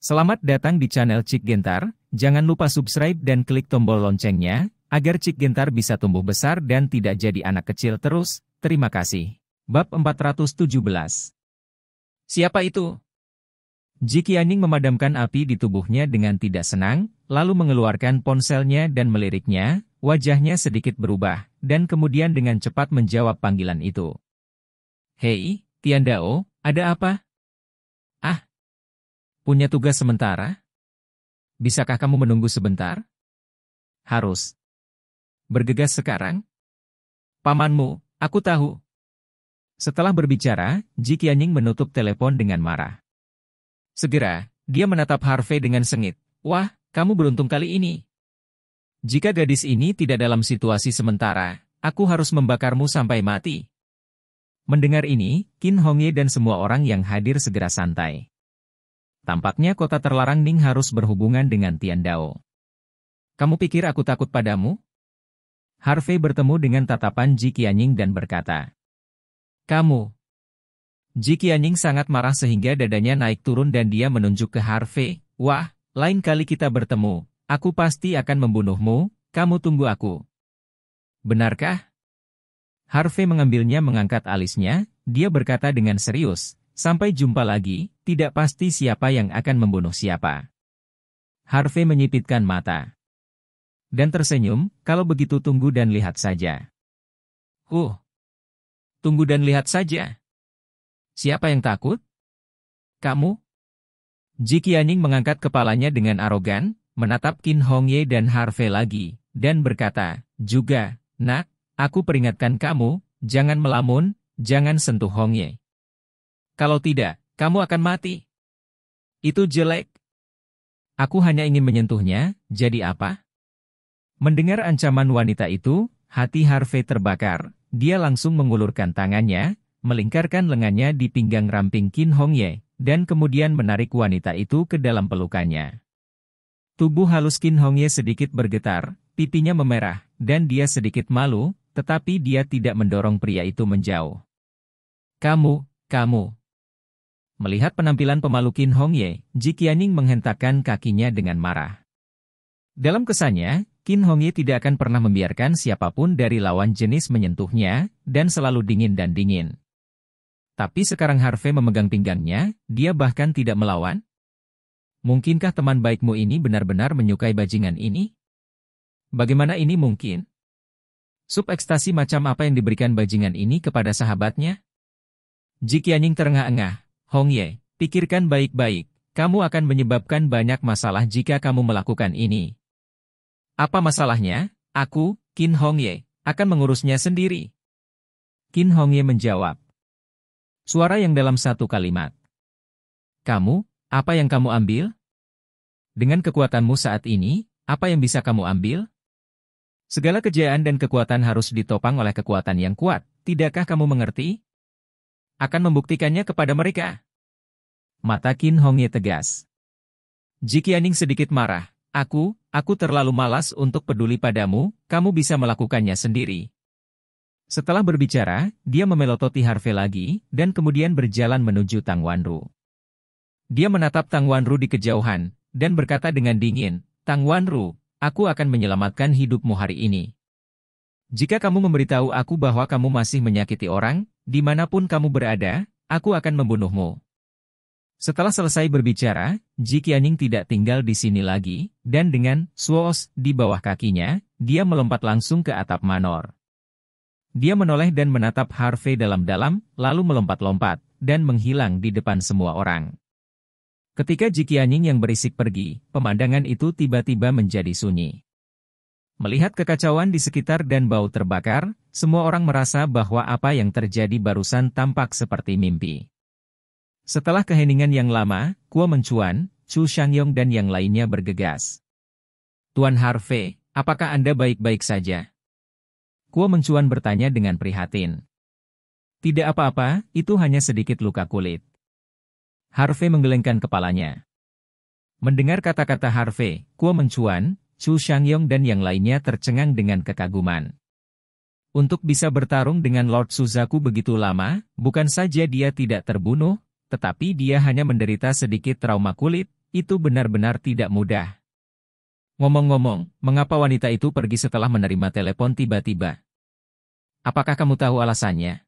Selamat datang di channel Cik Gentar, jangan lupa subscribe dan klik tombol loncengnya, agar Cik Gentar bisa tumbuh besar dan tidak jadi anak kecil terus, terima kasih. Bab 417 Siapa itu? Jikianing memadamkan api di tubuhnya dengan tidak senang, lalu mengeluarkan ponselnya dan meliriknya, wajahnya sedikit berubah, dan kemudian dengan cepat menjawab panggilan itu. Hei, Tian Dao, ada apa? Punya tugas sementara? Bisakah kamu menunggu sebentar? Harus. Bergegas sekarang? Pamanmu, aku tahu. Setelah berbicara, Ji Qianying menutup telepon dengan marah. Segera, dia menatap Harvey dengan sengit. Wah, kamu beruntung kali ini. Jika gadis ini tidak dalam situasi sementara, aku harus membakarmu sampai mati. Mendengar ini, Qin Hongye dan semua orang yang hadir segera santai. Tampaknya kota terlarang Ning harus berhubungan dengan Tian Dao. Kamu pikir aku takut padamu? Harvey bertemu dengan tatapan Ji Qianying dan berkata, Kamu. Ji Qianying sangat marah sehingga dadanya naik turun dan dia menunjuk ke Harvey, Wah, lain kali kita bertemu, aku pasti akan membunuhmu, kamu tunggu aku. Benarkah? Harvey mengambilnya mengangkat alisnya, dia berkata dengan serius, Sampai jumpa lagi, tidak pasti siapa yang akan membunuh siapa. Harvey menyipitkan mata. Dan tersenyum, kalau begitu tunggu dan lihat saja. Uh. Tunggu dan lihat saja. Siapa yang takut? Kamu? Jiki Aning mengangkat kepalanya dengan arogan, menatap Qin Hongye dan Harvey lagi, dan berkata, juga, nak, aku peringatkan kamu, jangan melamun, jangan sentuh Hongye. Kalau tidak, kamu akan mati. Itu jelek. Aku hanya ingin menyentuhnya, jadi apa? Mendengar ancaman wanita itu, hati Harvey terbakar. Dia langsung mengulurkan tangannya, melingkarkan lengannya di pinggang ramping Kin Hong Ye, dan kemudian menarik wanita itu ke dalam pelukannya. Tubuh halus Kin Hong Ye sedikit bergetar, pipinya memerah, dan dia sedikit malu, tetapi dia tidak mendorong pria itu menjauh. Kamu, kamu, Melihat penampilan pemalu Qin Hong Ye, Ji Qianing menghentakkan kakinya dengan marah. Dalam kesannya, Kin Hong Ye tidak akan pernah membiarkan siapapun dari lawan jenis menyentuhnya, dan selalu dingin dan dingin. Tapi sekarang Harvey memegang pinggangnya, dia bahkan tidak melawan. Mungkinkah teman baikmu ini benar-benar menyukai bajingan ini? Bagaimana ini mungkin? Sub ekstasi macam apa yang diberikan bajingan ini kepada sahabatnya? Ji Qianing terengah-engah, Hong Ye, pikirkan baik-baik, kamu akan menyebabkan banyak masalah jika kamu melakukan ini. Apa masalahnya? Aku, Kin Hong Ye, akan mengurusnya sendiri. Kin Hong Ye menjawab. Suara yang dalam satu kalimat. Kamu, apa yang kamu ambil? Dengan kekuatanmu saat ini, apa yang bisa kamu ambil? Segala kejayaan dan kekuatan harus ditopang oleh kekuatan yang kuat. Tidakkah kamu mengerti? akan membuktikannya kepada mereka. Mata Kin Hongye tegas. Ji Qianing sedikit marah. Aku, aku terlalu malas untuk peduli padamu, kamu bisa melakukannya sendiri. Setelah berbicara, dia memelototi Harvey lagi, dan kemudian berjalan menuju Tang Wanru. Dia menatap Tang Wanru di kejauhan, dan berkata dengan dingin, Tang Wanru, aku akan menyelamatkan hidupmu hari ini. Jika kamu memberitahu aku bahwa kamu masih menyakiti orang, dimanapun kamu berada, aku akan membunuhmu. Setelah selesai berbicara, Ji Qianing tidak tinggal di sini lagi, dan dengan suos di bawah kakinya, dia melompat langsung ke atap manor. Dia menoleh dan menatap Harvey dalam-dalam, lalu melompat-lompat, dan menghilang di depan semua orang. Ketika Ji Qianing yang berisik pergi, pemandangan itu tiba-tiba menjadi sunyi. Melihat kekacauan di sekitar dan bau terbakar, semua orang merasa bahwa apa yang terjadi barusan tampak seperti mimpi. Setelah keheningan yang lama, Kuo Mencuan, Chu Shangyong dan yang lainnya bergegas. Tuan Harvey, apakah Anda baik-baik saja? Kuo Mencuan bertanya dengan prihatin. Tidak apa-apa, itu hanya sedikit luka kulit. Harvey menggelengkan kepalanya. Mendengar kata-kata Harvey, Kuo Mencuan, Chu Shangyong dan yang lainnya tercengang dengan kekaguman. Untuk bisa bertarung dengan Lord Suzaku begitu lama, bukan saja dia tidak terbunuh, tetapi dia hanya menderita sedikit trauma kulit, itu benar-benar tidak mudah. Ngomong-ngomong, mengapa wanita itu pergi setelah menerima telepon tiba-tiba? Apakah kamu tahu alasannya?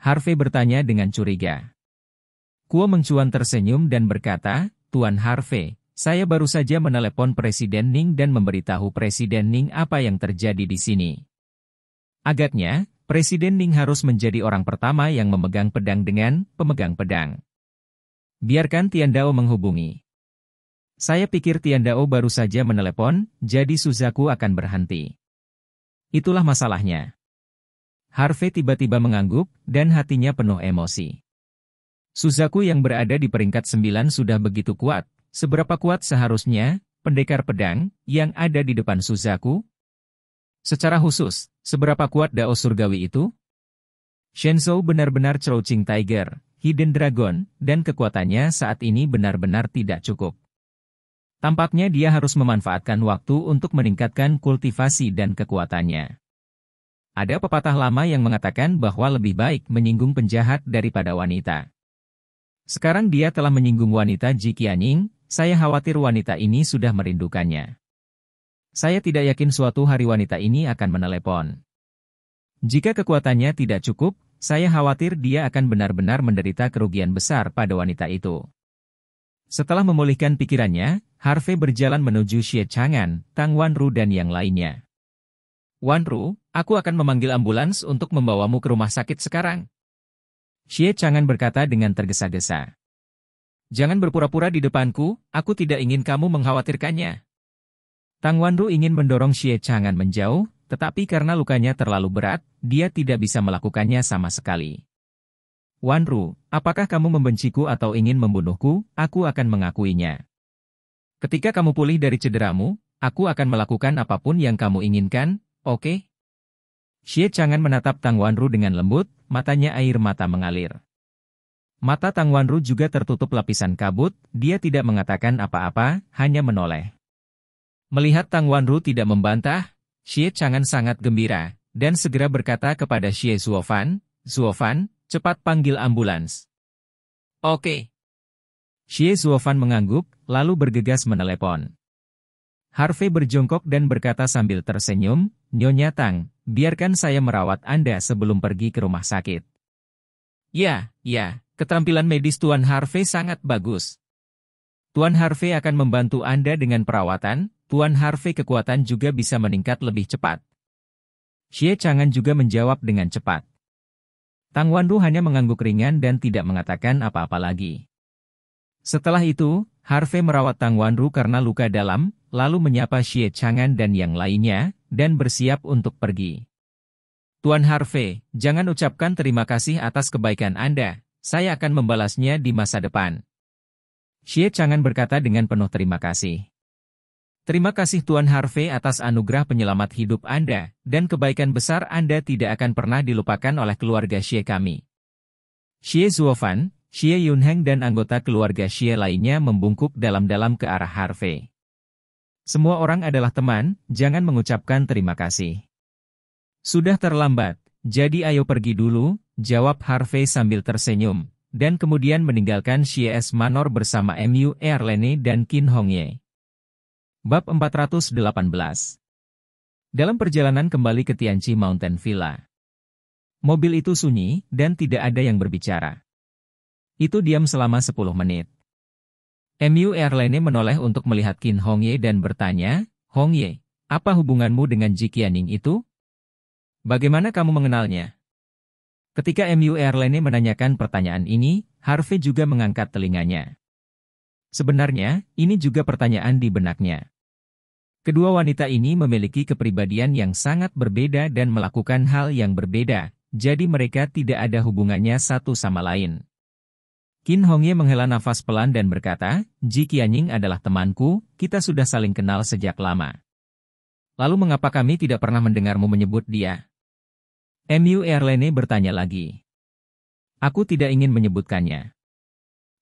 Harvey bertanya dengan curiga. Kuo mencuan tersenyum dan berkata, Tuan Harvey, saya baru saja menelepon Presiden Ning dan memberitahu Presiden Ning apa yang terjadi di sini. Agaknya, Presiden Ning harus menjadi orang pertama yang memegang pedang dengan pemegang pedang. Biarkan Tian Dao menghubungi. Saya pikir Tian Dao baru saja menelepon, jadi Suzaku akan berhenti. Itulah masalahnya. Harvey tiba-tiba mengangguk, dan hatinya penuh emosi. Suzaku yang berada di peringkat 9 sudah begitu kuat, Seberapa kuat seharusnya pendekar pedang yang ada di depan Suzaku? Secara khusus, seberapa kuat Dao Surgawi itu? Shenzhou benar-benar Crouching Tiger, Hidden Dragon, dan kekuatannya saat ini benar-benar tidak cukup. Tampaknya dia harus memanfaatkan waktu untuk meningkatkan kultivasi dan kekuatannya. Ada pepatah lama yang mengatakan bahwa lebih baik menyinggung penjahat daripada wanita. Sekarang dia telah menyinggung wanita Ji Qianying saya khawatir wanita ini sudah merindukannya. Saya tidak yakin suatu hari wanita ini akan menelepon. Jika kekuatannya tidak cukup, saya khawatir dia akan benar-benar menderita kerugian besar pada wanita itu. Setelah memulihkan pikirannya, Harvey berjalan menuju Xie Changan, Tang Wanru dan yang lainnya. Wanru, aku akan memanggil ambulans untuk membawamu ke rumah sakit sekarang. Xie Changan berkata dengan tergesa-gesa. Jangan berpura-pura di depanku, aku tidak ingin kamu mengkhawatirkannya. Tang Wanru ingin mendorong Xie Chang'an menjauh, tetapi karena lukanya terlalu berat, dia tidak bisa melakukannya sama sekali. Wanru, apakah kamu membenciku atau ingin membunuhku? Aku akan mengakuinya. Ketika kamu pulih dari cederamu, aku akan melakukan apapun yang kamu inginkan, oke? Okay? Xie Chang'an menatap Tang Wanru dengan lembut, matanya air mata mengalir. Mata Tang Wanru juga tertutup lapisan kabut, dia tidak mengatakan apa-apa, hanya menoleh. Melihat Tang Wanru tidak membantah, Xie Changan sangat gembira, dan segera berkata kepada Xie Zuofan, Zuofan, cepat panggil ambulans. Oke. Xie Zuofan mengangguk, lalu bergegas menelepon. Harvey berjongkok dan berkata sambil tersenyum, Nyonya Tang, biarkan saya merawat Anda sebelum pergi ke rumah sakit. Ya, ya, Ketampilan medis Tuan Harvey sangat bagus. Tuan Harvey akan membantu Anda dengan perawatan, Tuan Harvey kekuatan juga bisa meningkat lebih cepat. Xie Changan juga menjawab dengan cepat. Tang Wandu hanya mengangguk ringan dan tidak mengatakan apa-apa lagi. Setelah itu, Harvey merawat Tang Wandu karena luka dalam, lalu menyapa Xie Changan dan yang lainnya, dan bersiap untuk pergi. Tuan Harvey, jangan ucapkan terima kasih atas kebaikan Anda, saya akan membalasnya di masa depan. Xie Changan berkata dengan penuh terima kasih. Terima kasih Tuan Harvey atas anugerah penyelamat hidup Anda, dan kebaikan besar Anda tidak akan pernah dilupakan oleh keluarga Xie kami. Xie Zuofan, Xie Yunheng dan anggota keluarga Xie lainnya membungkuk dalam-dalam ke arah Harvey. Semua orang adalah teman, jangan mengucapkan terima kasih. Sudah terlambat, jadi ayo pergi dulu, Jawab Harvey sambil tersenyum, dan kemudian meninggalkan Shies Manor bersama MU Erlene dan Qin Hongye. Bab 418 Dalam perjalanan kembali ke Tianchi Mountain Villa, mobil itu sunyi dan tidak ada yang berbicara. Itu diam selama 10 menit. MU Erlene menoleh untuk melihat Qin Hongye dan bertanya, Hongye, apa hubunganmu dengan Ji Qianing itu? Bagaimana kamu mengenalnya? Ketika MU Airline menanyakan pertanyaan ini, Harvey juga mengangkat telinganya. Sebenarnya, ini juga pertanyaan di benaknya. Kedua wanita ini memiliki kepribadian yang sangat berbeda dan melakukan hal yang berbeda, jadi mereka tidak ada hubungannya satu sama lain. Kin Hongye menghela nafas pelan dan berkata, Ji Qianying adalah temanku, kita sudah saling kenal sejak lama. Lalu mengapa kami tidak pernah mendengarmu menyebut dia? MU Erlene bertanya lagi. Aku tidak ingin menyebutkannya.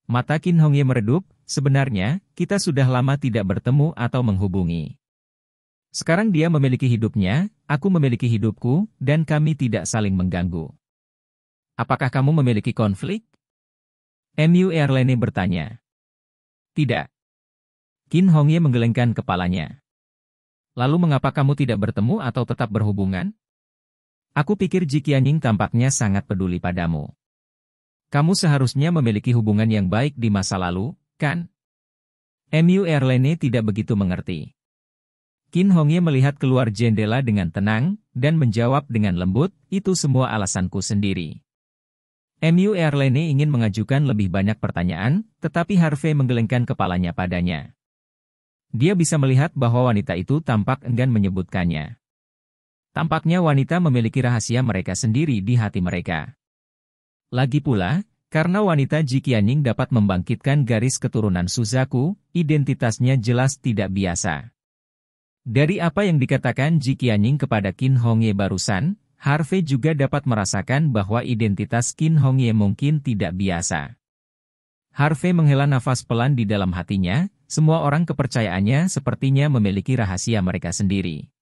Mata Kin Hongye meredup, sebenarnya, kita sudah lama tidak bertemu atau menghubungi. Sekarang dia memiliki hidupnya, aku memiliki hidupku, dan kami tidak saling mengganggu. Apakah kamu memiliki konflik? MU Erlene bertanya. Tidak. Kin Hongye menggelengkan kepalanya. Lalu mengapa kamu tidak bertemu atau tetap berhubungan? Aku pikir Ji Qianying tampaknya sangat peduli padamu. Kamu seharusnya memiliki hubungan yang baik di masa lalu, kan? Mu Erlene tidak begitu mengerti. Qin Hongye melihat keluar jendela dengan tenang, dan menjawab dengan lembut, itu semua alasanku sendiri. Mu Erlene ingin mengajukan lebih banyak pertanyaan, tetapi Harvey menggelengkan kepalanya padanya. Dia bisa melihat bahwa wanita itu tampak enggan menyebutkannya. Tampaknya wanita memiliki rahasia mereka sendiri di hati mereka. Lagi pula, karena wanita Jikianing dapat membangkitkan garis keturunan Suzaku, identitasnya jelas tidak biasa. Dari apa yang dikatakan Jikianing kepada Kin Hongye barusan, Harvey juga dapat merasakan bahwa identitas Kin Hongye mungkin tidak biasa. Harvey menghela nafas pelan di dalam hatinya, semua orang kepercayaannya sepertinya memiliki rahasia mereka sendiri.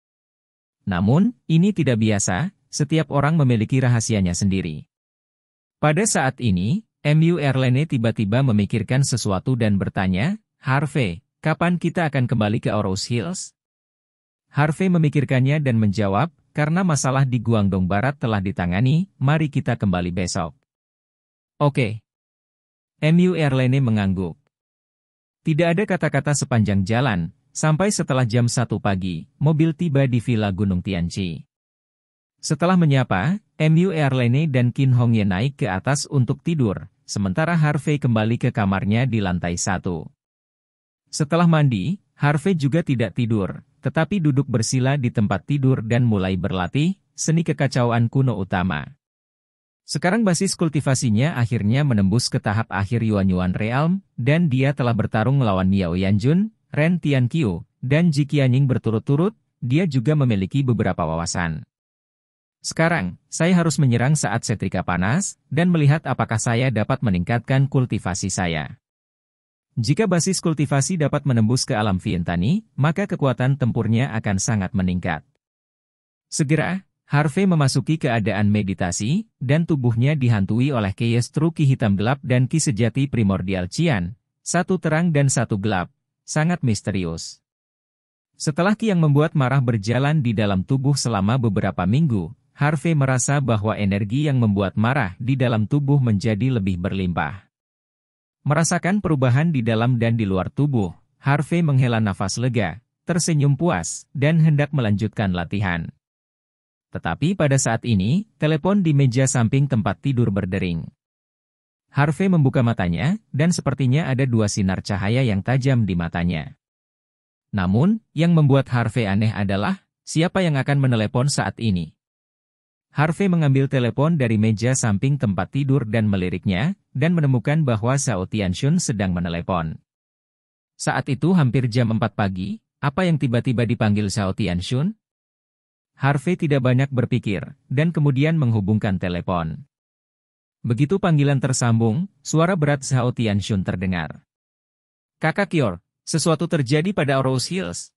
Namun, ini tidak biasa, setiap orang memiliki rahasianya sendiri. Pada saat ini, MU Erlene tiba-tiba memikirkan sesuatu dan bertanya, Harvey, kapan kita akan kembali ke Oros Hills? Harvey memikirkannya dan menjawab, karena masalah di Guangdong Barat telah ditangani, mari kita kembali besok. Oke. Okay. MU Erlene mengangguk. Tidak ada kata-kata sepanjang jalan, Sampai setelah jam 1 pagi, mobil tiba di Villa Gunung Tianchi. Setelah menyapa, MU Airline dan Kin Hongye naik ke atas untuk tidur, sementara Harvey kembali ke kamarnya di lantai satu. Setelah mandi, Harvey juga tidak tidur, tetapi duduk bersila di tempat tidur dan mulai berlatih, seni kekacauan kuno utama. Sekarang basis kultivasinya akhirnya menembus ke tahap akhir Yuan Yuan Realm, dan dia telah bertarung melawan Miao Yanjun, Ren Tianqiu, dan Ji Qianying berturut-turut, dia juga memiliki beberapa wawasan. Sekarang, saya harus menyerang saat setrika panas, dan melihat apakah saya dapat meningkatkan kultivasi saya. Jika basis kultivasi dapat menembus ke alam Vientani, maka kekuatan tempurnya akan sangat meningkat. Segera, Harvey memasuki keadaan meditasi, dan tubuhnya dihantui oleh Keyes Truki hitam gelap dan Ki sejati primordial Cian, satu terang dan satu gelap, sangat misterius. Setelah ki yang membuat marah berjalan di dalam tubuh selama beberapa minggu, Harvey merasa bahwa energi yang membuat marah di dalam tubuh menjadi lebih berlimpah. Merasakan perubahan di dalam dan di luar tubuh, Harvey menghela nafas lega, tersenyum puas, dan hendak melanjutkan latihan. Tetapi pada saat ini, telepon di meja samping tempat tidur berdering. Harvey membuka matanya, dan sepertinya ada dua sinar cahaya yang tajam di matanya. Namun, yang membuat Harvey aneh adalah, siapa yang akan menelepon saat ini? Harvey mengambil telepon dari meja samping tempat tidur dan meliriknya, dan menemukan bahwa Zhao Tianxun sedang menelepon. Saat itu hampir jam 4 pagi, apa yang tiba-tiba dipanggil Zhao Tianxun? Harvey tidak banyak berpikir, dan kemudian menghubungkan telepon. Begitu panggilan tersambung, suara berat Zhao Tianxun terdengar. Kakak Kior, sesuatu terjadi pada Rose Hills.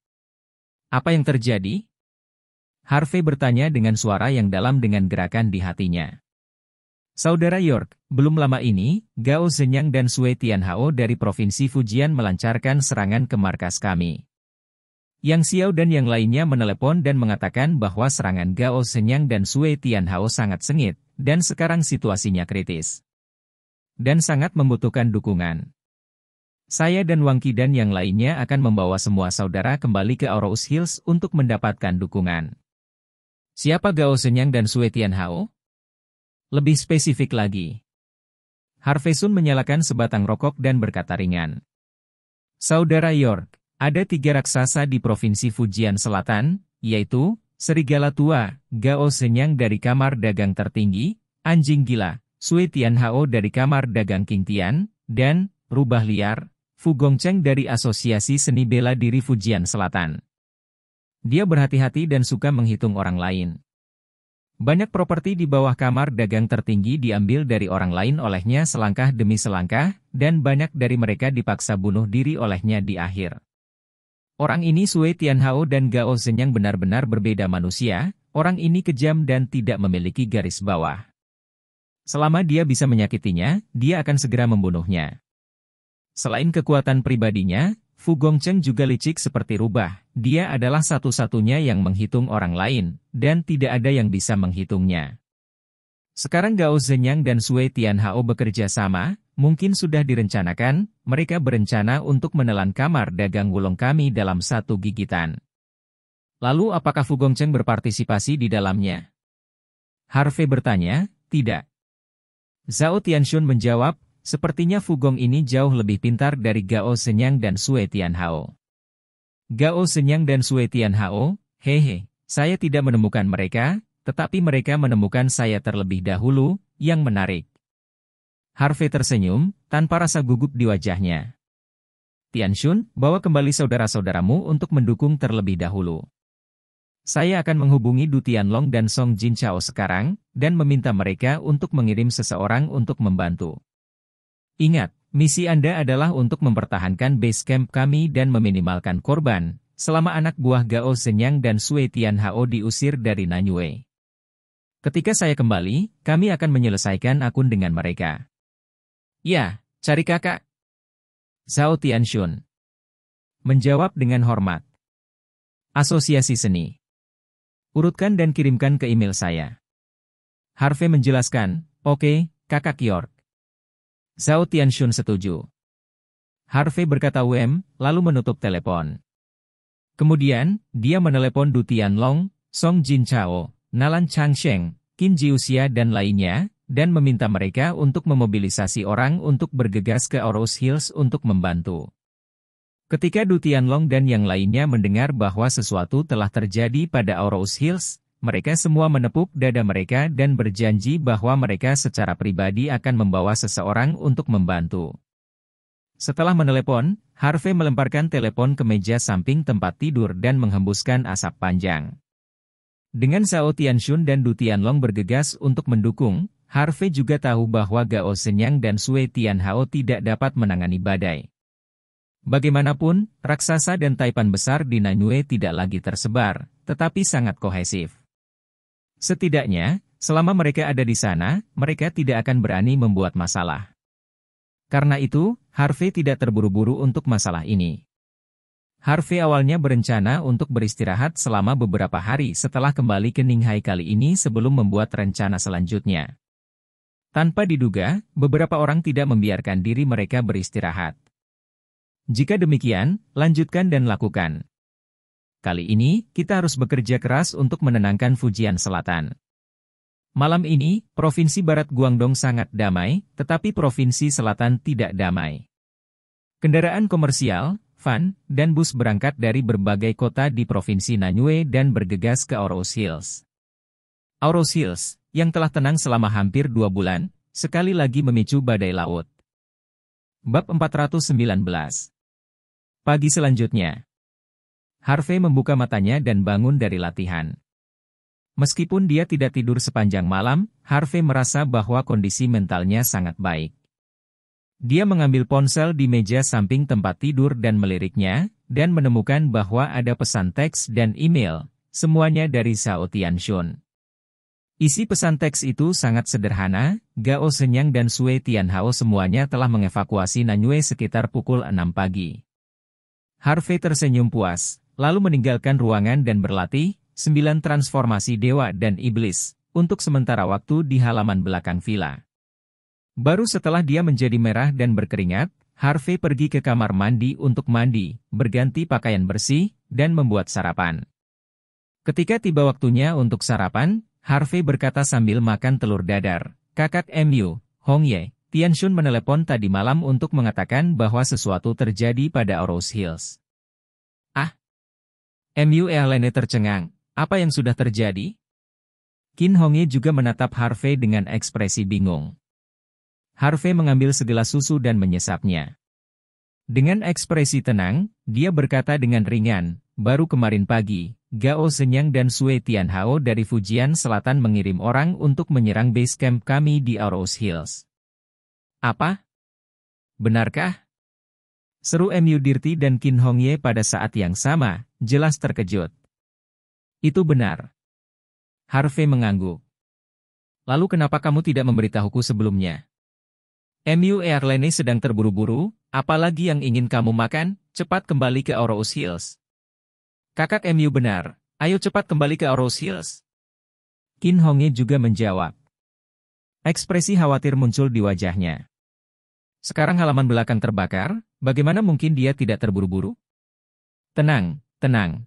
Apa yang terjadi? Harvey bertanya dengan suara yang dalam dengan gerakan di hatinya. Saudara York, belum lama ini, Gao Zhenyang dan Sui Tianhao dari Provinsi Fujian melancarkan serangan ke markas kami. Yang Xiao dan yang lainnya menelepon dan mengatakan bahwa serangan Gao Zhenyang dan Sui Tianhao sangat sengit, dan sekarang situasinya kritis. Dan sangat membutuhkan dukungan. Saya dan Wangki dan yang lainnya akan membawa semua saudara kembali ke Aurous Hills untuk mendapatkan dukungan. Siapa Gao Senyang dan Tian Hao? Lebih spesifik lagi. Harvey Sun menyalakan sebatang rokok dan berkata ringan. Saudara York, ada tiga raksasa di Provinsi Fujian Selatan, yaitu Serigala tua, Gao Senyang dari kamar dagang tertinggi, anjing gila, Sui Hao dari kamar dagang Tian, dan, rubah liar, Fu Gongcheng dari Asosiasi Seni Bela Diri Fujian Selatan. Dia berhati-hati dan suka menghitung orang lain. Banyak properti di bawah kamar dagang tertinggi diambil dari orang lain olehnya selangkah demi selangkah, dan banyak dari mereka dipaksa bunuh diri olehnya di akhir. Orang ini Sui Tianhao dan Gao Zhen yang benar-benar berbeda manusia, orang ini kejam dan tidak memiliki garis bawah. Selama dia bisa menyakitinya, dia akan segera membunuhnya. Selain kekuatan pribadinya, Fu Gongcheng juga licik seperti rubah, dia adalah satu-satunya yang menghitung orang lain, dan tidak ada yang bisa menghitungnya. Sekarang Gao Zhenyang dan Sui Tianhao bekerja sama, Mungkin sudah direncanakan, mereka berencana untuk menelan kamar dagang wulong kami dalam satu gigitan. Lalu apakah Fugongcheng berpartisipasi di dalamnya? Harvey bertanya, tidak. Zhao Tianxun menjawab, sepertinya Fugong ini jauh lebih pintar dari Gao Senyang dan Sui Tianhao. Gao Senyang dan Sui Tianhao, hehe, saya tidak menemukan mereka, tetapi mereka menemukan saya terlebih dahulu, yang menarik. Harvey tersenyum, tanpa rasa gugup di wajahnya. Tianshun, bawa kembali saudara-saudaramu untuk mendukung terlebih dahulu. Saya akan menghubungi Du Tianlong dan Song Jin Chao sekarang, dan meminta mereka untuk mengirim seseorang untuk membantu. Ingat, misi Anda adalah untuk mempertahankan base camp kami dan meminimalkan korban, selama anak buah Gao Senyang dan Sui Tian Hao diusir dari Nanyue. Ketika saya kembali, kami akan menyelesaikan akun dengan mereka. Ya, cari kakak. Zhao Tianxun. Menjawab dengan hormat. Asosiasi Seni. Urutkan dan kirimkan ke email saya. Harvey menjelaskan, oke, okay, kakak York. Zhao Tianxun setuju. Harvey berkata WM, lalu menutup telepon. Kemudian, dia menelepon Du Tianlong, Song Jin Chao, Nalan Changsheng, Qin Jiuxia dan lainnya, dan meminta mereka untuk memobilisasi orang untuk bergegas ke Oros Hills untuk membantu. Ketika Dutian Long dan yang lainnya mendengar bahwa sesuatu telah terjadi pada Oros Hills, mereka semua menepuk dada mereka dan berjanji bahwa mereka secara pribadi akan membawa seseorang untuk membantu. Setelah menelepon, Harvey melemparkan telepon ke meja samping tempat tidur dan menghembuskan asap panjang. Dengan Sao Tianxun dan Du Long bergegas untuk mendukung, Harvey juga tahu bahwa Gao Senyang dan Sui Hao tidak dapat menangani badai. Bagaimanapun, raksasa dan taipan besar di Nanyue tidak lagi tersebar, tetapi sangat kohesif. Setidaknya, selama mereka ada di sana, mereka tidak akan berani membuat masalah. Karena itu, Harvey tidak terburu-buru untuk masalah ini. Harvey awalnya berencana untuk beristirahat selama beberapa hari setelah kembali ke Ninghai kali ini sebelum membuat rencana selanjutnya. Tanpa diduga, beberapa orang tidak membiarkan diri mereka beristirahat. Jika demikian, lanjutkan dan lakukan. Kali ini, kita harus bekerja keras untuk menenangkan Fujian Selatan. Malam ini, Provinsi Barat Guangdong sangat damai, tetapi Provinsi Selatan tidak damai. Kendaraan komersial, van, dan bus berangkat dari berbagai kota di Provinsi Nanyue dan bergegas ke Oros Hills. Oros Hills, yang telah tenang selama hampir dua bulan, sekali lagi memicu badai laut. Bab 419 Pagi selanjutnya, Harvey membuka matanya dan bangun dari latihan. Meskipun dia tidak tidur sepanjang malam, Harvey merasa bahwa kondisi mentalnya sangat baik. Dia mengambil ponsel di meja samping tempat tidur dan meliriknya, dan menemukan bahwa ada pesan teks dan email, semuanya dari Sao Shun. Isi pesan teks itu sangat sederhana, Gao Senyang dan Sui Tianhao semuanya telah mengevakuasi Nanyue sekitar pukul 6 pagi. Harvey tersenyum puas, lalu meninggalkan ruangan dan berlatih, sembilan transformasi dewa dan iblis, untuk sementara waktu di halaman belakang villa. Baru setelah dia menjadi merah dan berkeringat, Harvey pergi ke kamar mandi untuk mandi, berganti pakaian bersih, dan membuat sarapan. Ketika tiba waktunya untuk sarapan, Harvey berkata sambil makan telur dadar. Kakak MU, Hong Ye, Tianshun menelepon tadi malam untuk mengatakan bahwa sesuatu terjadi pada Oros Hills. Ah? MU Elene tercengang. Apa yang sudah terjadi? Kin Hongye juga menatap Harvey dengan ekspresi bingung. Harvey mengambil segelas susu dan menyesapnya. Dengan ekspresi tenang, dia berkata dengan ringan, baru kemarin pagi, Gao Zhenyang dan Sui Tianhao dari Fujian Selatan mengirim orang untuk menyerang base camp kami di Aros Hills. Apa? Benarkah? Seru Mu Dirti dan Qin Hongye pada saat yang sama, jelas terkejut. Itu benar. Harvey mengangguk. Lalu kenapa kamu tidak memberitahuku sebelumnya? MU Erlene sedang terburu-buru, apalagi yang ingin kamu makan, cepat kembali ke Orous Hills. Kakak MU benar, ayo cepat kembali ke Oro Hills. Kin Hongye juga menjawab. Ekspresi khawatir muncul di wajahnya. Sekarang halaman belakang terbakar, bagaimana mungkin dia tidak terburu-buru? Tenang, tenang.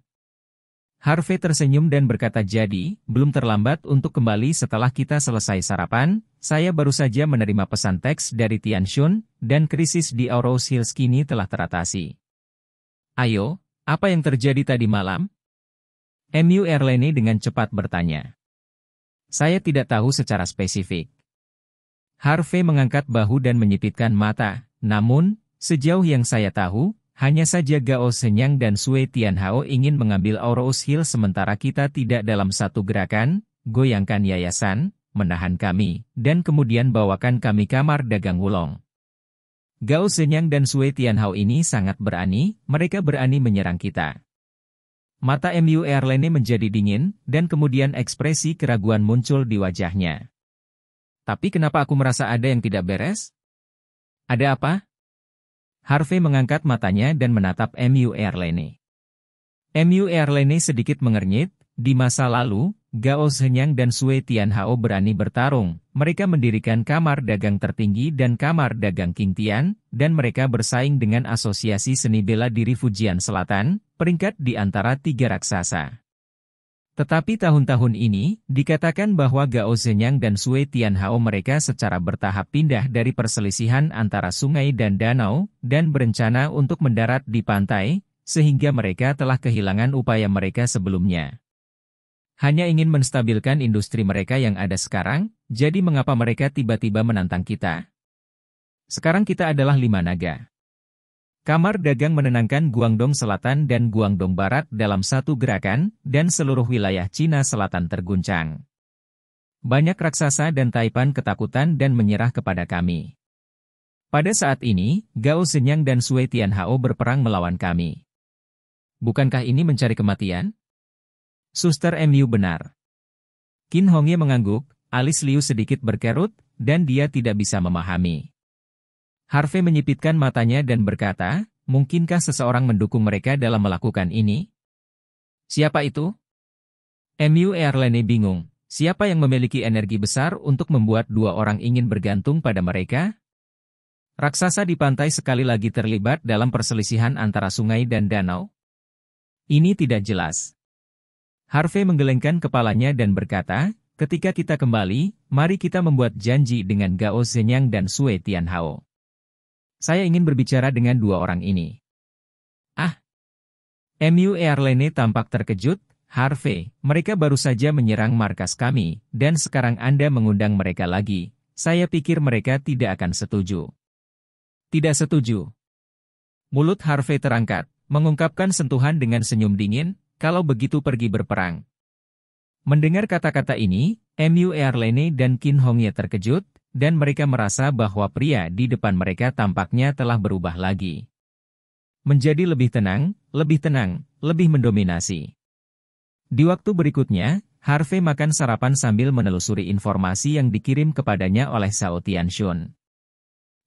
Harvey tersenyum dan berkata jadi, belum terlambat untuk kembali setelah kita selesai sarapan, saya baru saja menerima pesan teks dari Tian Shun, dan krisis di Aurose Hills kini telah teratasi. Ayo, apa yang terjadi tadi malam? MU Erlene dengan cepat bertanya. Saya tidak tahu secara spesifik. Harvey mengangkat bahu dan menyipitkan mata, namun, sejauh yang saya tahu, hanya saja Gao Senyang dan Sue Hao ingin mengambil Aurous Hill sementara kita tidak dalam satu gerakan, goyangkan yayasan, menahan kami, dan kemudian bawakan kami kamar dagang Wulong. Gao Senyang dan Sui Tianhao ini sangat berani, mereka berani menyerang kita. Mata MU Erlene menjadi dingin, dan kemudian ekspresi keraguan muncul di wajahnya. Tapi kenapa aku merasa ada yang tidak beres? Ada apa? Harvey mengangkat matanya dan menatap MU Erlene. MU Erlene sedikit mengernyit, di masa lalu, Gao Zhenyang dan Sui Tianhao berani bertarung. Mereka mendirikan kamar dagang tertinggi dan kamar dagang Qingtian, dan mereka bersaing dengan Asosiasi Seni Bela Diri Fujian Selatan, peringkat di antara tiga raksasa. Tetapi tahun-tahun ini, dikatakan bahwa Gao Zhenyang dan Sui Tianhao mereka secara bertahap pindah dari perselisihan antara sungai dan danau, dan berencana untuk mendarat di pantai, sehingga mereka telah kehilangan upaya mereka sebelumnya. Hanya ingin menstabilkan industri mereka yang ada sekarang, jadi mengapa mereka tiba-tiba menantang kita? Sekarang kita adalah lima naga. Kamar dagang menenangkan Guangdong Selatan dan Guangdong Barat dalam satu gerakan, dan seluruh wilayah Cina Selatan terguncang. Banyak raksasa dan Taipan ketakutan dan menyerah kepada kami. Pada saat ini, Gao Senyang dan Sui Tianhao berperang melawan kami. Bukankah ini mencari kematian? Suster MU benar. Kin Hongye mengangguk, alis Liu sedikit berkerut, dan dia tidak bisa memahami. Harvey menyipitkan matanya dan berkata, mungkinkah seseorang mendukung mereka dalam melakukan ini? Siapa itu? MU Airline bingung, siapa yang memiliki energi besar untuk membuat dua orang ingin bergantung pada mereka? Raksasa di pantai sekali lagi terlibat dalam perselisihan antara sungai dan danau? Ini tidak jelas. Harvey menggelengkan kepalanya dan berkata, ketika kita kembali, mari kita membuat janji dengan Gao Zhenyang dan Sui Tianhao. Saya ingin berbicara dengan dua orang ini. Ah! MU Airline tampak terkejut, Harvey, mereka baru saja menyerang markas kami, dan sekarang Anda mengundang mereka lagi. Saya pikir mereka tidak akan setuju. Tidak setuju. Mulut Harvey terangkat, mengungkapkan sentuhan dengan senyum dingin, kalau begitu pergi berperang. Mendengar kata-kata ini, MU Erlene dan Qin Hongye terkejut, dan mereka merasa bahwa pria di depan mereka tampaknya telah berubah lagi. Menjadi lebih tenang, lebih tenang, lebih mendominasi. Di waktu berikutnya, Harvey makan sarapan sambil menelusuri informasi yang dikirim kepadanya oleh Sao Shun.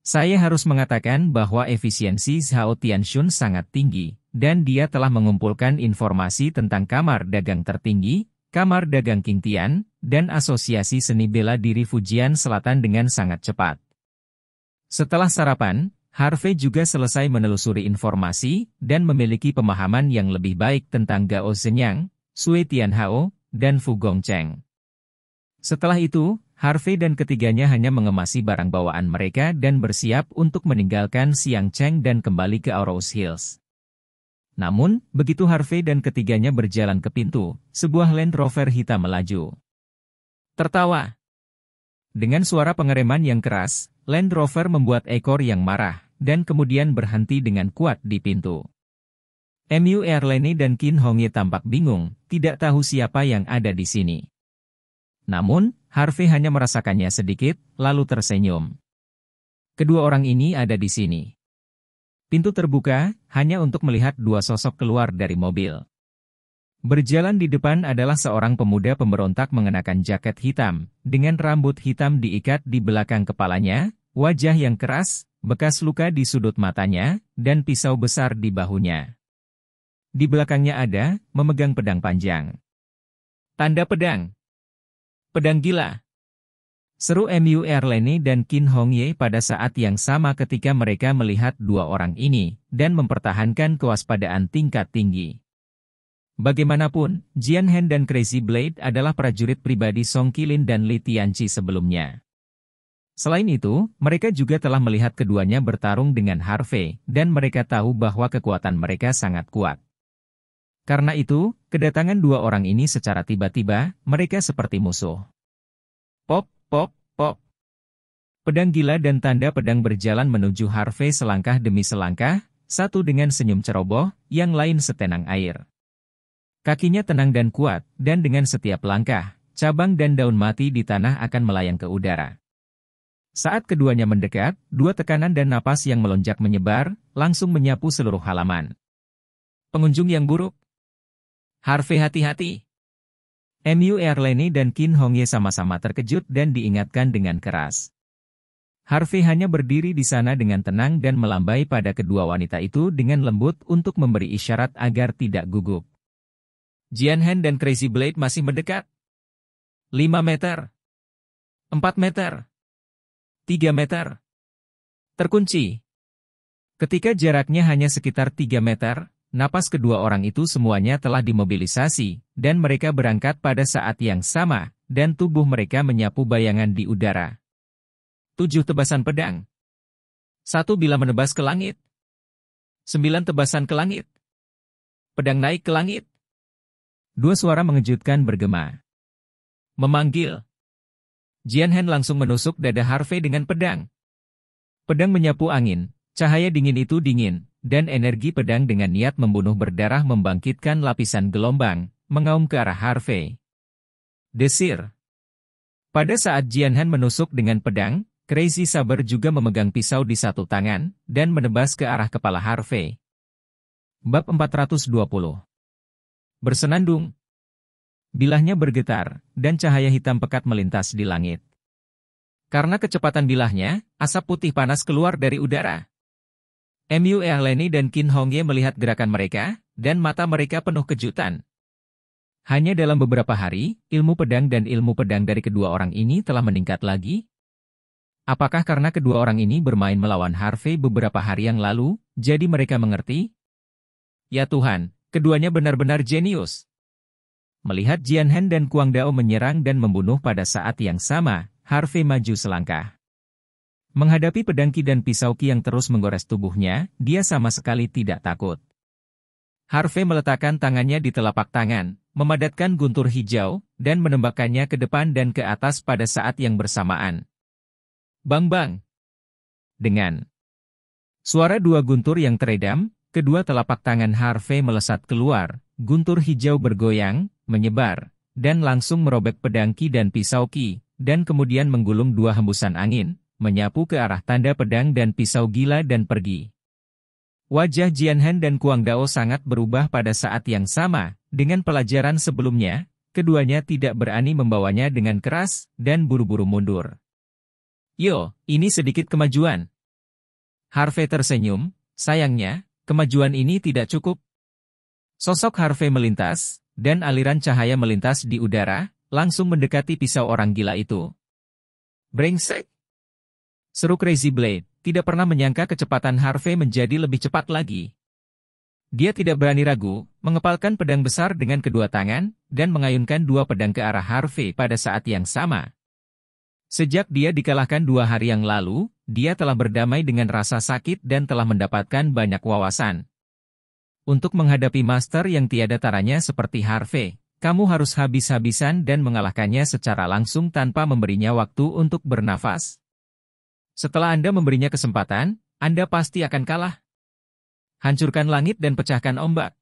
Saya harus mengatakan bahwa efisiensi Zhao Tianxun sangat tinggi, dan dia telah mengumpulkan informasi tentang kamar dagang tertinggi, kamar dagang Tian, dan asosiasi seni bela diri Fujian Selatan dengan sangat cepat. Setelah sarapan, Harvey juga selesai menelusuri informasi dan memiliki pemahaman yang lebih baik tentang Gao Zhenyang, Sui Tianhao, dan Fu Gongcheng. Setelah itu, Harvey dan ketiganya hanya mengemasi barang bawaan mereka dan bersiap untuk meninggalkan Siang Cheng dan kembali ke Aurose Hills. Namun, begitu Harvey dan ketiganya berjalan ke pintu, sebuah Land Rover hitam melaju. Tertawa. Dengan suara pengereman yang keras, Land Rover membuat ekor yang marah, dan kemudian berhenti dengan kuat di pintu. MU Erlene dan Kin Hongye tampak bingung, tidak tahu siapa yang ada di sini. Namun, Harvey hanya merasakannya sedikit, lalu tersenyum. Kedua orang ini ada di sini. Pintu terbuka, hanya untuk melihat dua sosok keluar dari mobil. Berjalan di depan adalah seorang pemuda pemberontak mengenakan jaket hitam, dengan rambut hitam diikat di belakang kepalanya, wajah yang keras, bekas luka di sudut matanya, dan pisau besar di bahunya. Di belakangnya ada, memegang pedang panjang. Tanda pedang, Pedang gila. Seru MU Erleni dan Kin Hong Ye pada saat yang sama ketika mereka melihat dua orang ini dan mempertahankan kewaspadaan tingkat tinggi. Bagaimanapun, Jian Hen dan Crazy Blade adalah prajurit pribadi Song Kilin dan Li Tianchi sebelumnya. Selain itu, mereka juga telah melihat keduanya bertarung dengan Harvey, dan mereka tahu bahwa kekuatan mereka sangat kuat. Karena itu, kedatangan dua orang ini secara tiba-tiba, mereka seperti musuh. Pop, pop, pop. Pedang gila dan tanda pedang berjalan menuju Harvey selangkah demi selangkah, satu dengan senyum ceroboh, yang lain setenang air. Kakinya tenang dan kuat, dan dengan setiap langkah, cabang dan daun mati di tanah akan melayang ke udara. Saat keduanya mendekat, dua tekanan dan napas yang melonjak menyebar, langsung menyapu seluruh halaman. Pengunjung yang buruk, Harvey hati-hati. MU Erleni dan Kin Hongye sama-sama terkejut dan diingatkan dengan keras. Harvey hanya berdiri di sana dengan tenang dan melambai pada kedua wanita itu dengan lembut untuk memberi isyarat agar tidak gugup. Jian Han dan Crazy Blade masih mendekat. 5 meter. 4 meter. 3 meter. Terkunci. Ketika jaraknya hanya sekitar 3 meter, napas kedua orang itu semuanya telah dimobilisasi, dan mereka berangkat pada saat yang sama, dan tubuh mereka menyapu bayangan di udara. Tujuh tebasan pedang. Satu bila menebas ke langit. Sembilan tebasan ke langit. Pedang naik ke langit. Dua suara mengejutkan bergema. Memanggil. Jian Han langsung menusuk dada Harvey dengan pedang. Pedang menyapu angin, cahaya dingin itu dingin, dan energi pedang dengan niat membunuh berdarah membangkitkan lapisan gelombang, mengaum ke arah Harvey. Desir. Pada saat Jianhan menusuk dengan pedang, Crazy Saber juga memegang pisau di satu tangan, dan menebas ke arah kepala Harvey. Bab 420 Bersenandung Bilahnya bergetar, dan cahaya hitam pekat melintas di langit. Karena kecepatan bilahnya, asap putih panas keluar dari udara, MU Ehleni dan Kin Hongye melihat gerakan mereka, dan mata mereka penuh kejutan. Hanya dalam beberapa hari, ilmu pedang dan ilmu pedang dari kedua orang ini telah meningkat lagi. Apakah karena kedua orang ini bermain melawan Harvey beberapa hari yang lalu, jadi mereka mengerti? Ya Tuhan, keduanya benar-benar jenius. Melihat Jianhen dan Kuang Dao menyerang dan membunuh pada saat yang sama, Harvey maju selangkah. Menghadapi pedangki dan pisauki yang terus menggores tubuhnya, dia sama sekali tidak takut. Harvey meletakkan tangannya di telapak tangan, memadatkan guntur hijau, dan menembakkannya ke depan dan ke atas pada saat yang bersamaan. Bang-bang! Dengan suara dua guntur yang teredam, kedua telapak tangan Harvey melesat keluar, guntur hijau bergoyang, menyebar, dan langsung merobek pedangki dan pisauki, dan kemudian menggulung dua hembusan angin, menyapu ke arah tanda pedang dan pisau gila dan pergi. Wajah Jianhan dan Kuang Dao sangat berubah pada saat yang sama, dengan pelajaran sebelumnya, keduanya tidak berani membawanya dengan keras dan buru-buru mundur. Yo, ini sedikit kemajuan. Harvey tersenyum, sayangnya, kemajuan ini tidak cukup. Sosok Harvey melintas, dan aliran cahaya melintas di udara, langsung mendekati pisau orang gila itu. Brengsek, Seru Crazy Blade, tidak pernah menyangka kecepatan Harvey menjadi lebih cepat lagi. Dia tidak berani ragu, mengepalkan pedang besar dengan kedua tangan, dan mengayunkan dua pedang ke arah Harvey pada saat yang sama. Sejak dia dikalahkan dua hari yang lalu, dia telah berdamai dengan rasa sakit dan telah mendapatkan banyak wawasan. Untuk menghadapi master yang tiada taranya seperti Harvey, kamu harus habis-habisan dan mengalahkannya secara langsung tanpa memberinya waktu untuk bernafas. Setelah Anda memberinya kesempatan, Anda pasti akan kalah. Hancurkan langit dan pecahkan ombak.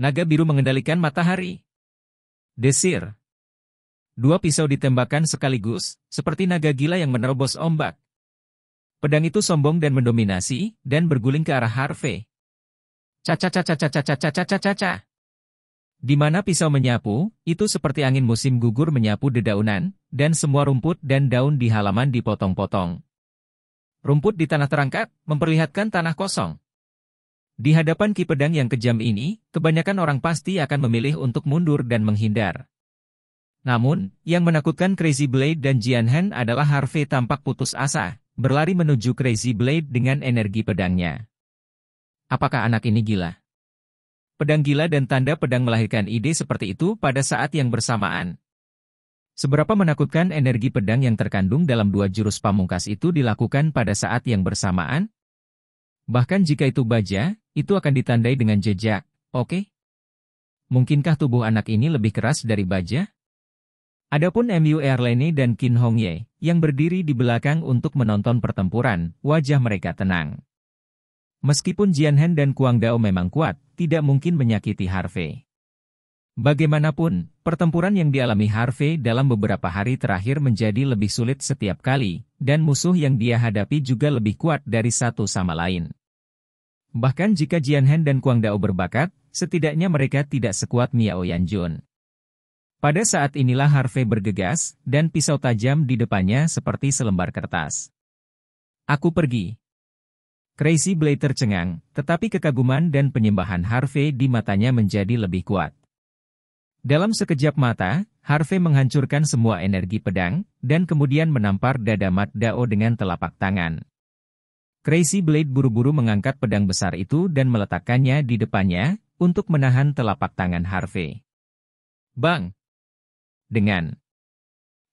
Naga biru mengendalikan matahari. Desir. Dua pisau ditembakkan sekaligus, seperti naga gila yang menerobos ombak. Pedang itu sombong dan mendominasi, dan berguling ke arah Harvey. Caca-caca-caca-caca-caca-caca-caca. Di mana pisau menyapu, itu seperti angin musim gugur menyapu dedaunan, dan semua rumput dan daun di halaman dipotong-potong. Rumput di tanah terangkat memperlihatkan tanah kosong. Di hadapan Ki Pedang yang kejam ini, kebanyakan orang pasti akan memilih untuk mundur dan menghindar. Namun, yang menakutkan Crazy Blade dan Jian Han adalah Harvey tampak putus asa, berlari menuju Crazy Blade dengan energi pedangnya. Apakah anak ini gila? Pedang gila dan tanda pedang melahirkan ide seperti itu pada saat yang bersamaan. Seberapa menakutkan energi pedang yang terkandung dalam dua jurus pamungkas itu dilakukan pada saat yang bersamaan? Bahkan jika itu baja, itu akan ditandai dengan jejak, oke? Okay? Mungkinkah tubuh anak ini lebih keras dari baja? Adapun MU Erlene dan Kin Hong Ye, yang berdiri di belakang untuk menonton pertempuran, wajah mereka tenang. Meskipun Jian Han dan Kuang Dao memang kuat, tidak mungkin menyakiti Harvey. Bagaimanapun, pertempuran yang dialami Harvey dalam beberapa hari terakhir menjadi lebih sulit setiap kali, dan musuh yang dia hadapi juga lebih kuat dari satu sama lain. Bahkan jika Jian Han dan Kuang Dao berbakat, setidaknya mereka tidak sekuat Miao Yanjun. Pada saat inilah Harvey bergegas, dan pisau tajam di depannya seperti selembar kertas. Aku pergi. Crazy Blade tercengang, tetapi kekaguman dan penyembahan Harvey di matanya menjadi lebih kuat. Dalam sekejap mata, Harvey menghancurkan semua energi pedang, dan kemudian menampar dada Mat Dao dengan telapak tangan. Crazy Blade buru-buru mengangkat pedang besar itu dan meletakkannya di depannya, untuk menahan telapak tangan Harvey. Bang! Dengan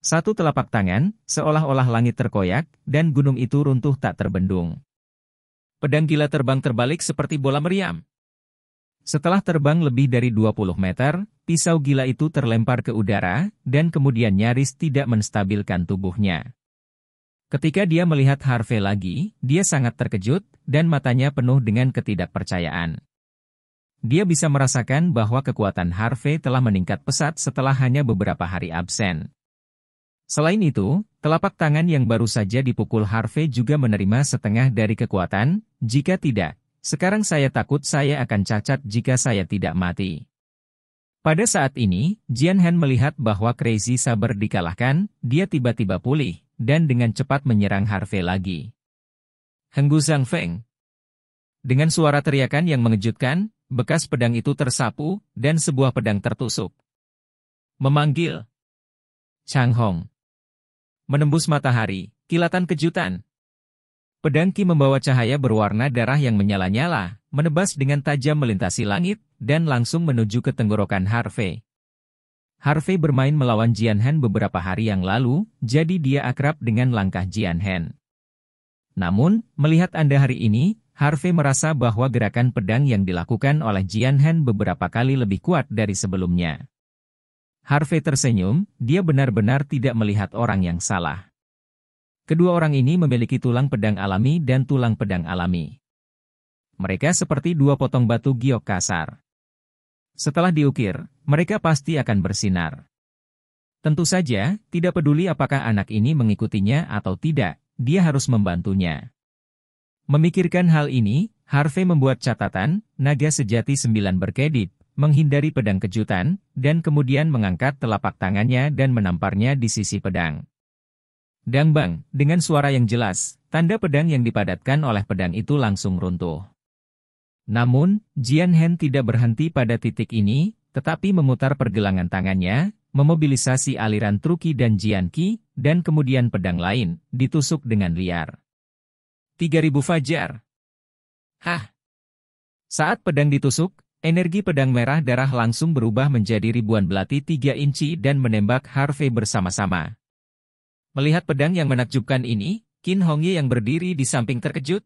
satu telapak tangan, seolah-olah langit terkoyak, dan gunung itu runtuh tak terbendung. Pedang gila terbang terbalik seperti bola meriam. Setelah terbang lebih dari 20 meter, pisau gila itu terlempar ke udara, dan kemudian nyaris tidak menstabilkan tubuhnya. Ketika dia melihat Harvey lagi, dia sangat terkejut, dan matanya penuh dengan ketidakpercayaan. Dia bisa merasakan bahwa kekuatan Harvey telah meningkat pesat setelah hanya beberapa hari absen. Selain itu, telapak tangan yang baru saja dipukul Harvey juga menerima setengah dari kekuatan, jika tidak, sekarang saya takut saya akan cacat jika saya tidak mati. Pada saat ini, Jian Han melihat bahwa Crazy Saber dikalahkan, dia tiba-tiba pulih, dan dengan cepat menyerang Harvey lagi. Henggu Zhang Feng. Dengan suara teriakan yang mengejutkan, bekas pedang itu tersapu, dan sebuah pedang tertusuk. Memanggil. Chang Hong. Menembus matahari, kilatan kejutan. Pedangki membawa cahaya berwarna darah yang menyala-nyala, menebas dengan tajam melintasi langit, dan langsung menuju ke tenggorokan Harvey. Harvey bermain melawan Jian Han beberapa hari yang lalu, jadi dia akrab dengan langkah Jian Han. Namun, melihat Anda hari ini, Harvey merasa bahwa gerakan pedang yang dilakukan oleh Jian Han beberapa kali lebih kuat dari sebelumnya. Harvey tersenyum, dia benar-benar tidak melihat orang yang salah. Kedua orang ini memiliki tulang pedang alami dan tulang pedang alami. Mereka seperti dua potong batu giok kasar. Setelah diukir, mereka pasti akan bersinar. Tentu saja, tidak peduli apakah anak ini mengikutinya atau tidak, dia harus membantunya. Memikirkan hal ini, Harvey membuat catatan, naga sejati sembilan berkedip, menghindari pedang kejutan, dan kemudian mengangkat telapak tangannya dan menamparnya di sisi pedang. Dang bang, dengan suara yang jelas, tanda pedang yang dipadatkan oleh pedang itu langsung runtuh. Namun, Jian Hen tidak berhenti pada titik ini, tetapi memutar pergelangan tangannya, memobilisasi aliran Truki dan Jian Qi, dan kemudian pedang lain, ditusuk dengan liar. 3000 Fajar Hah! Saat pedang ditusuk, energi pedang merah darah langsung berubah menjadi ribuan belati 3 inci dan menembak Harvey bersama-sama. Melihat pedang yang menakjubkan ini, Qin Hongye yang berdiri di samping terkejut.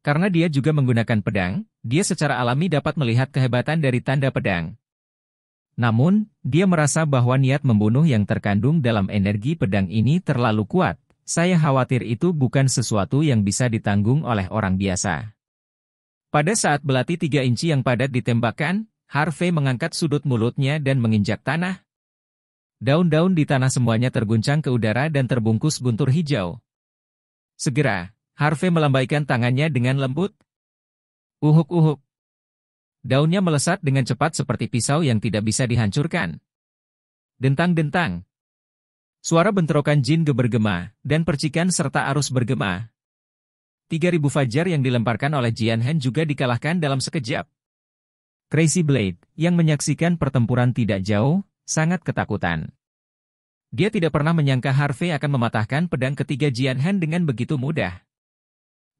Karena dia juga menggunakan pedang, dia secara alami dapat melihat kehebatan dari tanda pedang. Namun, dia merasa bahwa niat membunuh yang terkandung dalam energi pedang ini terlalu kuat. Saya khawatir itu bukan sesuatu yang bisa ditanggung oleh orang biasa. Pada saat belati tiga inci yang padat ditembakkan, Harvey mengangkat sudut mulutnya dan menginjak tanah, Daun-daun di tanah semuanya terguncang ke udara dan terbungkus guntur hijau. Segera, Harvey melambaikan tangannya dengan lembut. Uhuk-uhuk. Daunnya melesat dengan cepat seperti pisau yang tidak bisa dihancurkan. Dentang-dentang. Suara bentrokan jin gebergema, dan percikan serta arus bergema. 3000 fajar yang dilemparkan oleh Jian Han juga dikalahkan dalam sekejap. Crazy Blade, yang menyaksikan pertempuran tidak jauh, sangat ketakutan. Dia tidak pernah menyangka Harvey akan mematahkan pedang ketiga Jian Han dengan begitu mudah.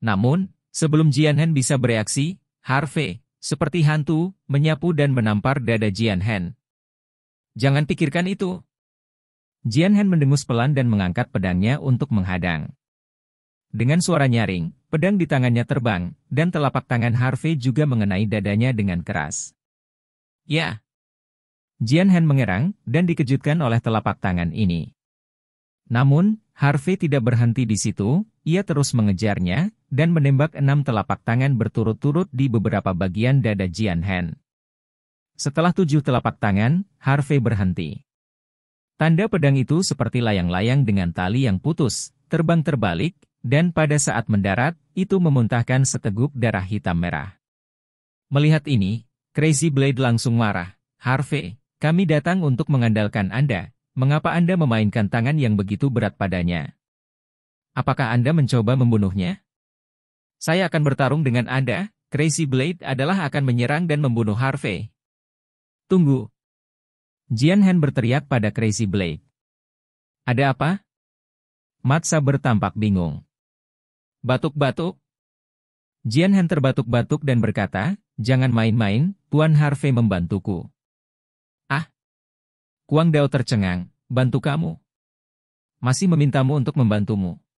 Namun, sebelum Jian Han bisa bereaksi, Harvey, seperti hantu, menyapu dan menampar dada Jian Han. Jangan pikirkan itu. Jian Han mendengus pelan dan mengangkat pedangnya untuk menghadang. Dengan suara nyaring, pedang di tangannya terbang, dan telapak tangan Harvey juga mengenai dadanya dengan keras. Ya, Jian Han mengerang dan dikejutkan oleh telapak tangan ini. Namun, Harvey tidak berhenti di situ, ia terus mengejarnya dan menembak enam telapak tangan berturut-turut di beberapa bagian dada Jian Han. Setelah tujuh telapak tangan, Harvey berhenti. Tanda pedang itu seperti layang-layang dengan tali yang putus, terbang terbalik, dan pada saat mendarat, itu memuntahkan seteguk darah hitam merah. Melihat ini, Crazy Blade langsung marah. Harvey, kami datang untuk mengandalkan Anda. Mengapa Anda memainkan tangan yang begitu berat padanya? Apakah Anda mencoba membunuhnya? Saya akan bertarung dengan Anda. Crazy Blade adalah akan menyerang dan membunuh Harvey. Tunggu. Jian Han berteriak pada Crazy Blade. Ada apa? Matsa bertampak bingung. Batuk-batuk? Jian Han terbatuk-batuk dan berkata, Jangan main-main, Tuan Harvey membantuku. Kuang Dao tercengang, bantu kamu. Masih memintamu untuk membantumu.